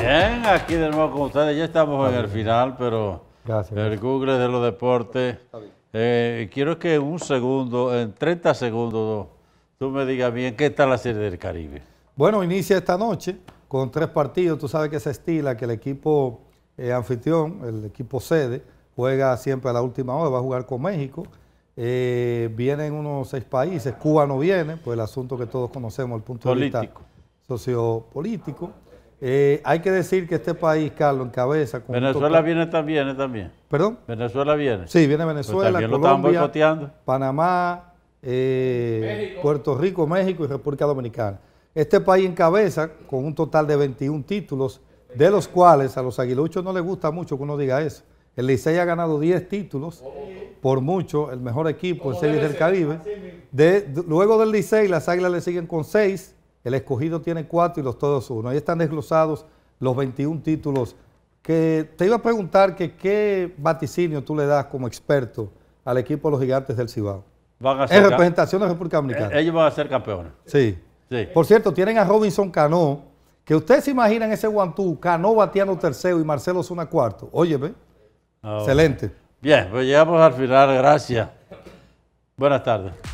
Bien, aquí de nuevo con ustedes. Ya estamos en el final, pero el Google de los deportes. Eh, quiero que un segundo, en 30 segundos, tú me digas bien qué está la Serie del Caribe. Bueno, inicia esta noche con tres partidos. Tú sabes que se estila que el equipo eh, anfitrión, el equipo sede, juega siempre a la última hora, va a jugar con México. Eh, vienen unos seis países, Cuba no viene, pues el asunto que todos conocemos, el punto de vista sociopolítico. Eh, hay que decir que este país, Carlos, encabeza. Con Venezuela viene también, eh, también. ¿Perdón? Venezuela viene. Sí, viene Venezuela, pues lo Colombia, lo Panamá, eh, Puerto Rico, México y República Dominicana. Este país encabeza con un total de 21 títulos, de los cuales a los aguiluchos no les gusta mucho que uno diga eso. El Licey ha ganado 10 títulos, por mucho, el mejor equipo en Series del Caribe. luego del Licey, las Águilas le siguen con 6 el escogido tiene cuatro y los todos uno. Ahí están desglosados los 21 títulos. Que te iba a preguntar que qué vaticinio tú le das como experto al equipo de los gigantes del Cibao. Van a en representación de República Dominicana. Eh, ellos van a ser campeones. Sí. sí. Por cierto, tienen a Robinson Cano, que ustedes se imaginan ese guantú, Cano bateando tercero y Marcelo Zuna cuarto. Óyeme. Ah, Excelente. Bien, pues llegamos al final. Gracias. Buenas tardes.